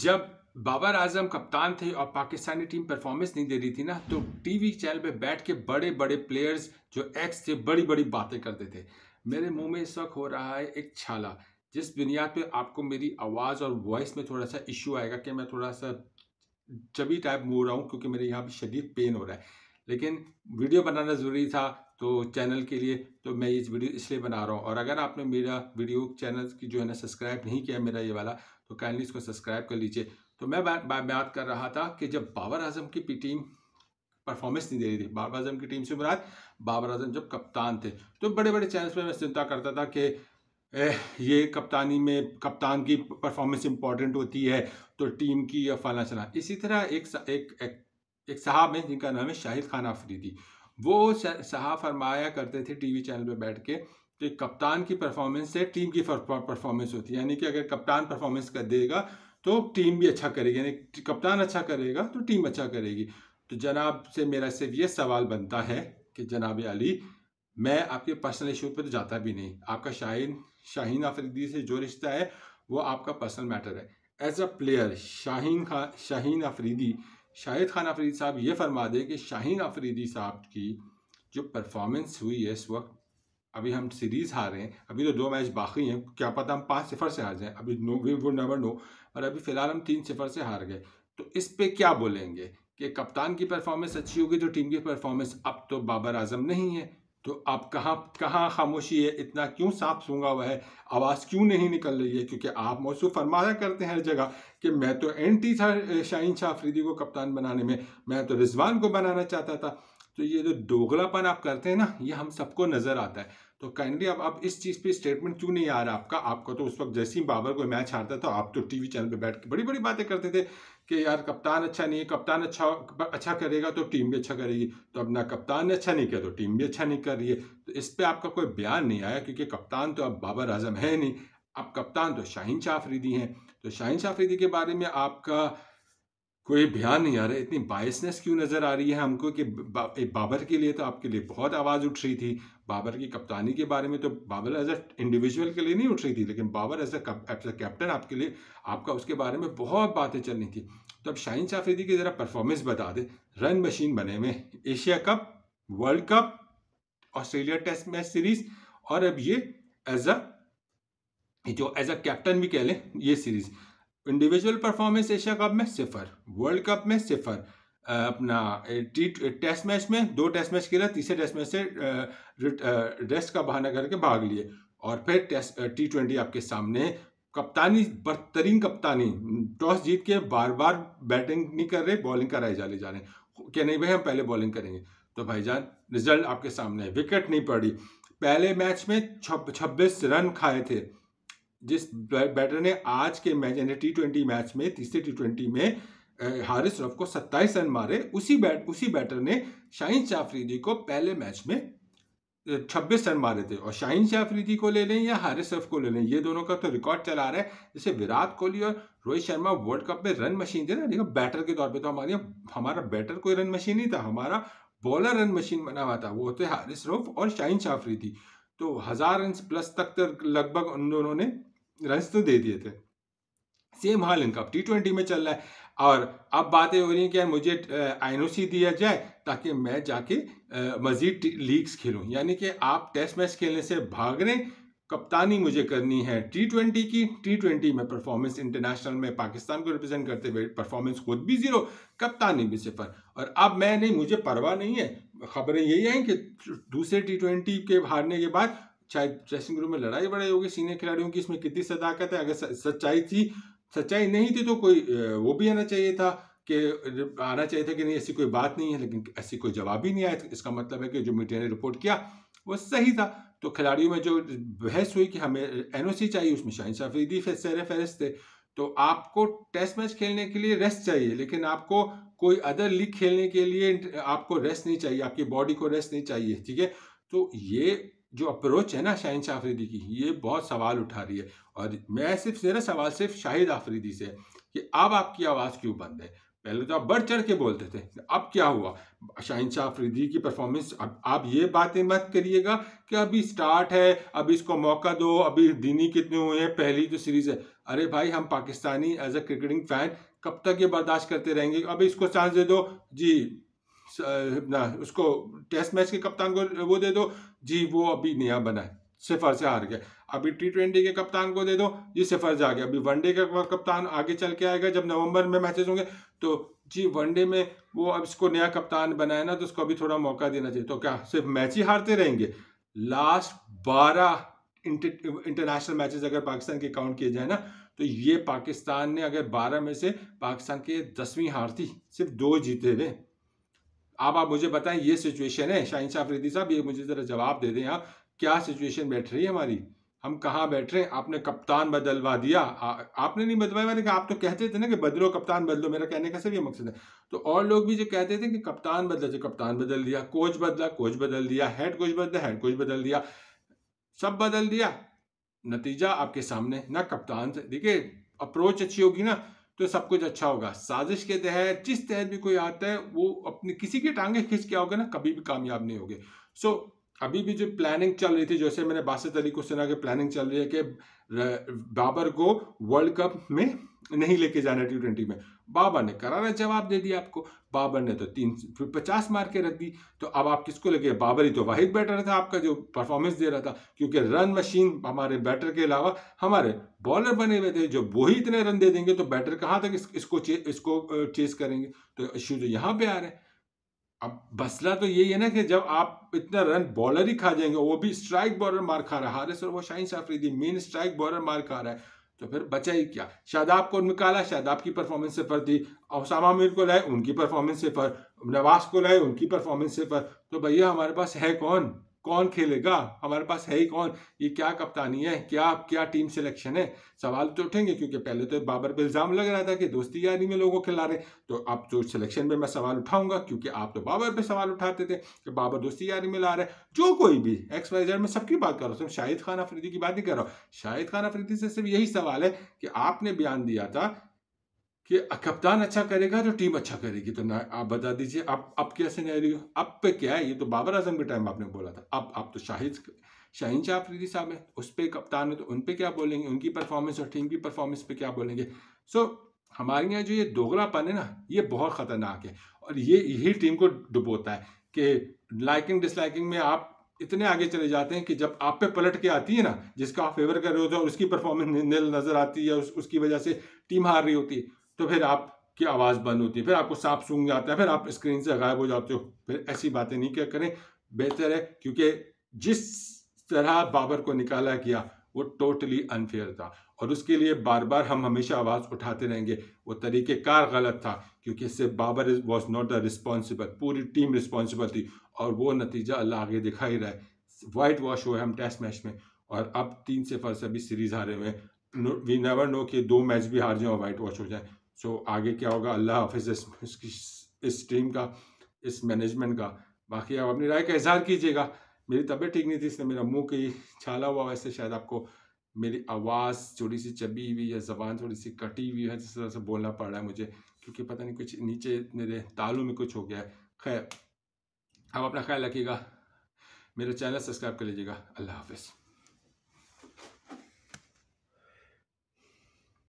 जब बाबर आजम कप्तान थे और पाकिस्तानी टीम परफॉर्मेंस नहीं दे रही थी ना तो टीवी चैनल पे बैठ के बड़े बड़े प्लेयर्स जो एक्स थे बड़ी बड़ी बातें करते थे मेरे मुंह में इस वक्त हो रहा है एक छाला जिस बुनियाद पे आपको मेरी आवाज़ और वॉइस में थोड़ा सा इश्यू आएगा कि मैं थोड़ा सा चबी टाइप हो रहा हूँ क्योंकि मेरे यहाँ पे शरीर पेन हो रहा है लेकिन वीडियो बनाना ज़रूरी था तो चैनल के लिए तो मैं ये वीडियो इसलिए बना रहा हूँ और अगर आपने मेरा वीडियो चैनल की जो है ना सब्सक्राइब नहीं किया मेरा ये वाला तो काइंडली इसको सब्सक्राइब कर लीजिए तो मैं बा, बात कर रहा था कि जब बाबर आजम की टीम परफॉर्मेंस नहीं दे रही थी बाबर आजम की टीम से मुराद बाबर आजम जब कप्तान थे तो बड़े बड़े चैनल्स पर मैं चिंता करता था कि ये कप्तानी में कप्तान की परफॉर्मेंस इंपॉर्टेंट होती है तो टीम की या फला चला इसी तरह एक एक एक, एक साहब हैं जिनका नाम है शाहिद खान आफरीदी वो साहब फरमाया करते थे टीवी चैनल पे बैठ के तो एक कप्तान की परफॉर्मेंस से टीम की परफॉर्मेंस होती है यानी कि अगर कप्तान परफॉर्मेंस कर देगा तो टीम भी अच्छा करेगी यानी कप्तान अच्छा करेगा तो टीम अच्छा करेगी तो जनाब से मेरा सिर्फ ये सवाल बनता है कि जनाब अली मैं आपके पर्सनल इशू पर तो जाता भी नहीं आपका शाहीन शाहीन आफरीदी से जो रिश्ता है वो आपका पर्सनल मैटर है as a player Shaheen Khan Shaheen Afridi Shahid Khan Afridi साहब ये फरमा दें कि शाहीन आफरीदी साहब की जो परफॉर्मेंस हुई है इस वक्त अभी हम सीरीज हार हैं अभी तो दो मैच बाकी हैं क्या पता हम पाँच सिफर से हार जाएं अभी no we would never know और अभी फ़िलहाल हम तीन सिफर से हार गए तो इस पे क्या बोलेंगे कि कप्तान की परफॉर्मेंस अच्छी होगी तो टीम की परफॉर्मेंस अब तो बाबर आजम नहीं है तो आप कहाँ कहाँ खामोशी है इतना क्यों साफ सूंगा हुआ है आवाज़ क्यों नहीं निकल रही है क्योंकि आप मौसू फरमाया करते हैं हर जगह कि मैं तो एंटी था शाहीन शाह अफरीदी को कप्तान बनाने में मैं तो रिजवान को बनाना चाहता था तो ये जो दोगलापन आप करते हैं ना ये हम सबको नज़र आता है तो काइंडली अब अब इस चीज़ पे स्टेटमेंट क्यों नहीं आ रहा आपका आपका तो उस वक्त जैसे ही बाबर कोई मैच हारता था आप तो टीवी चैनल पे बैठ के बड़ी बड़ी बातें करते थे कि यार कप्तान अच्छा नहीं है कप्तान अच्छा अच्छा करेगा तो टीम भी अच्छा करेगी तो अब ना कप्तान ने अच्छा नहीं किया तो टीम भी अच्छा नहीं कर रही है तो इस पर आपका कोई बयान नहीं आया क्योंकि कप्तान तो अब बाबर आजम है नहीं अब कप्तान तो शाहीन शाफरीदी हैं तो शाहीन शाफरीदी के बारे में आपका कोई बयान नहीं आ रहा इतनी बायसनेस क्यों नज़र आ रही है हमको कि बा, बाबर के लिए तो आपके लिए बहुत आवाज़ उठ रही थी बाबर की कप्तानी के बारे में तो बाबर एज अ इंडिविजुअल के लिए नहीं उठ रही थी लेकिन बाबर एज अ कैप्टन आपके लिए आपका उसके बारे में बहुत बातें चल रही थी तो अब शाहिन शाफरीदी की ज़रा परफॉर्मेंस बता दे रन मशीन बने में Asia Cup World Cup Australia test match series और अब ये एज अ जो एज अ कैप्टन भी कह लें ये series individual performance Asia Cup में सिफर वर्ल्ड कप में सिफर अपना टी टेस्ट मैच में दो टेस्ट मैच खेला तीसरे टेस्ट मैच से रेस्ट का बहाना करके भाग लिए और फिर टेस्ट टी ट्वेंटी आपके सामने कप्तानी बदतरीन कप्तानी टॉस जीत के बार बार बैटिंग नहीं कर रहे बॉलिंग कराए ले जा रहे क्या नहीं भाई हम पहले बॉलिंग करेंगे तो भाईजान रिजल्ट आपके सामने है विकेट नहीं पड़ी पहले मैच में छब्बीस रन खाए थे जिस बैटर ने आज के मैच यानी टी ट्वेंटी मैच में तीसरे टी ट्वेंटी में हारिस रफ को सत्ताईस रन मारे उसी बैट उसी बैटर ने शाहिन शाफरीदी को पहले मैच में छब्बीस रन मारे थे और शाहिन शाफरीदी को ले लें या हारिस रफ को ले लें ये दोनों का तो रिकॉर्ड चला रहा है जैसे विराट कोहली और रोहित शर्मा वर्ल्ड कप में रन मशीन थे ना देखो बैटर के तौर पर तो हमारे हमारा बैटर कोई रन मशीन नहीं था हमारा बॉलर रन मशीन बना हुआ था वो होते हारिस रफ और शाहिन शाफरीदी तो हज़ार रन प्लस तक तक तो लगभग उन दोनों ने रन तो दे दिए थे सेम हाल इनका टी ट्वेंटी में चल रहा है और अब बातें हो रही हैं कि यार मुझे सी दिया जाए ताकि मैं जाके मज़ीद लीग्स खेलूं यानी कि आप टेस्ट मैच खेलने से भाग रहे कप्तानी मुझे करनी है टी ट्वेंटी की टी ट्वेंटी में परफॉर्मेंस इंटरनेशनल में पाकिस्तान को रिप्रेजेंट करते हुए परफॉर्मेंस खुद भी ज़ीरो कप्तानी भी सिफर और अब मैं नहीं मुझे परवाह नहीं है खबरें यही हैं कि दूसरे टी ट्वेंटी के हारने के बाद चाहे ड्रेसिंग रूम में लड़ाई बड़ाई होगी सीनियर खिलाड़ियों की इसमें कितनी सदाकत है अगर सच्चाई थी सच्चाई नहीं थी तो कोई वो भी आना चाहिए था कि आना चाहिए था कि नहीं ऐसी कोई बात नहीं है लेकिन ऐसी कोई जवाब ही नहीं आया इसका मतलब है कि जो मीडिया ने रिपोर्ट किया वो सही था तो खिलाड़ियों में जो बहस हुई कि हमें एनओसी चाहिए उसमें शाहिन शाफरीदी सैर फहरिस्त थे तो आपको टेस्ट मैच खेलने के लिए रेस्ट चाहिए लेकिन आपको कोई अदर लीग खेलने के लिए आपको रेस्ट नहीं चाहिए आपकी बॉडी को रेस्ट नहीं चाहिए ठीक है तो ये जो अप्रोच है ना शाहिन शाह आफरीदी की ये बहुत सवाल उठा रही है और मैं सिर्फ मेरा सवाल सिर्फ शाहिद आफरीदी से कि अब आपकी आवाज़ क्यों बंद है पहले तो आप बढ़ चढ़ के बोलते थे अब क्या हुआ शाहिन शाह आफरीदी की परफॉर्मेंस अब आप ये बातें मत करिएगा कि अभी स्टार्ट है अभी इसको मौका दो अभी दीनी कितने हुए हैं पहली तो सीरीज़ है अरे भाई हम Pakistani as a cricketing fan कब तक ये बर्दाश्त करते रहेंगे अभी इसको चांस दे दो जी ना उसको टेस्ट मैच के कप्तान को वो दे दो जी वो अभी नया बना है सिफर से हार गया अभी टी ट्वेंटी के कप्तान को दे दो ये सिफर से आ गया अभी वनडे का कप्तान आगे चल के आएगा जब नवंबर में मैचेस होंगे तो जी वनडे में वो अब इसको नया कप्तान बनाए ना तो उसको अभी थोड़ा मौका देना चाहिए तो क्या सिर्फ मैच ही हारते रहेंगे लास्ट बारह इंटरनेशनल मैचेस अगर पाकिस्तान के काउंट किए जाए ना तो ये पाकिस्तान ने अगर बारह में से पाकिस्तान के दसवीं हार थी सिर्फ दो जीते हुए अब आप मुझे बताएं ये सिचुएशन है शाहिन शाह अफरीदी साहब ये मुझे ज़रा जवाब दे दें आप हाँ। क्या सिचुएशन बैठ रही है हमारी हम कहाँ बैठ रहे हैं आपने कप्तान बदलवा दिया आ, आपने नहीं बदलवाया कहा आप तो कहते थे ना कि बदलो कप्तान बदलो मेरा कहने का सिर्फ ये मकसद है तो और लोग भी जो कहते थे कि कप्तान बदला जो कप्तान बदल दिया कोच बदला कोच बदल दिया हेड कोच बदला हेड कोच बदल दिया सब बदल दिया नतीजा आपके सामने ना कप्तान से देखिए अप्रोच अच्छी होगी ना तो सब कुछ अच्छा होगा साजिश के तहत जिस तहत भी कोई आता है वो अपने किसी की टांगे खींच के आओगे ना कभी भी कामयाब नहीं होगे सो so, अभी भी जो प्लानिंग चल रही थी जैसे मैंने बासत अली को सुना कि प्लानिंग चल रही है कि बाबर को वर्ल्ड कप में नहीं लेके जाना टी ट्वेंटी में बाबर ने करारा जवाब दे दिया आपको बाबर ने तो तीन पचास मार के रख दी तो अब आप किसको लगे बाबर ही तो वाहिद बैटर था आपका जो परफॉर्मेंस दे रहा था क्योंकि रन मशीन हमारे बैटर के अलावा हमारे बॉलर बने हुए थे जो वो ही इतने रन दे देंगे तो बैटर कहाँ तक इस, इसको चे, इसको चेस करेंगे तो इशू तो यहाँ पे आ रहे हैं अब मसला तो यही है ना कि जब आप इतना रन बॉलर ही खा जाएंगे वो भी स्ट्राइक बॉलर मार खा रहा है हारिस और वो Shaheen Afridi main strike bowler मार खा रहा है तो फिर बचा ही क्या शादाब को निकाला शादाब की परफॉर्मेंस से पर थी ओसामा मीर को लाए उनकी परफॉर्मेंस से पर नवाज को लाए उनकी परफॉर्मेंस से पर तो भैया हमारे पास है कौन कौन खेलेगा हमारे पास है ही कौन ये क्या कप्तानी है क्या क्या टीम सिलेक्शन है सवाल तो उठेंगे क्योंकि पहले तो बाबर पे इल्ज़ाम लग रहा था कि दोस्ती यारी में लोगों खिला रहे तो अब जो तो सिलेक्शन पे मैं सवाल उठाऊंगा क्योंकि आप तो बाबर पे सवाल उठाते थे कि बाबर दोस्ती यारी में ला रहे जो कोई भी एक्स वाइजर में सबकी बात कर रहा हूँ शाहिद खान अफरीदी की बात नहीं कर रहा हूँ शाहिद खान अफरीदी से सिर्फ यही सवाल है कि आपने बयान दिया था कि कप्तान अच्छा करेगा तो टीम अच्छा करेगी तो ना आप बता दीजिए आप अब क्या सिनेरियो अब पे क्या है ये तो बाबर आजम के टाइम आपने बोला था अब आप तो शाहिद शाहिन शाह अफरीदी साहब है उस पर कप्तान है तो उन पर क्या बोलेंगे उनकी परफॉर्मेंस और टीम की परफॉर्मेंस पर क्या बोलेंगे सो so, हमारे यहाँ जो ये दोगलापन है ना ये बहुत ख़तरनाक है और ये यही टीम को डुबोता है कि लाइकिंग डिसलाइकिंग में आप इतने आगे चले जाते हैं कि जब आप पे पलट के आती है ना जिसका आप फेवर कर रहे होते हैं और उसकी परफॉर्मेंस नजर आती है उस, उसकी वजह से टीम हार रही होती है तो फिर आपकी आवाज़ बंद होती है फिर आपको सांप सूंघ जाता है फिर आप स्क्रीन से गायब हो जाते हो फिर ऐसी बातें नहीं क्या करें बेहतर है क्योंकि जिस तरह बाबर को निकाला गया वो टोटली अनफेयर था और उसके लिए बार बार हम हमेशा आवाज़ उठाते रहेंगे वो तरीक़ेकार गलत था क्योंकि इससे Babar was not the responsible पूरी टीम रिस्पॉन्सिबल थी और वो नतीजा अल्लाह आगे दिखा ही रहा है वाइट वॉश हुआ हम टेस्ट मैच में और अब तीन सिफर से भी सीरीज़ हारे हुए वी नेवर नो कि दो मैच भी हार जाए और वाइट वॉश हो जाए सो आगे क्या होगा अल्लाह हाफिज इस, इस टीम का इस मैनेजमेंट का बाकी आप अपनी राय का इजहार कीजिएगा मेरी तबीयत ठीक नहीं थी इसलिए मेरा मुंह की छाला हुआ वैसे शायद आपको मेरी आवाज़ थोड़ी सी चबी हुई है ज़बान थोड़ी सी कटी हुई है जिस तरह से बोलना पड़ रहा है मुझे क्योंकि पता नहीं कुछ नीचे मेरे तालों में कुछ हो गया है खैर आप अपना ख्याल रखिएगा मेरा चैनल सब्सक्राइब कर लीजिएगा अल्लाह हाफिज़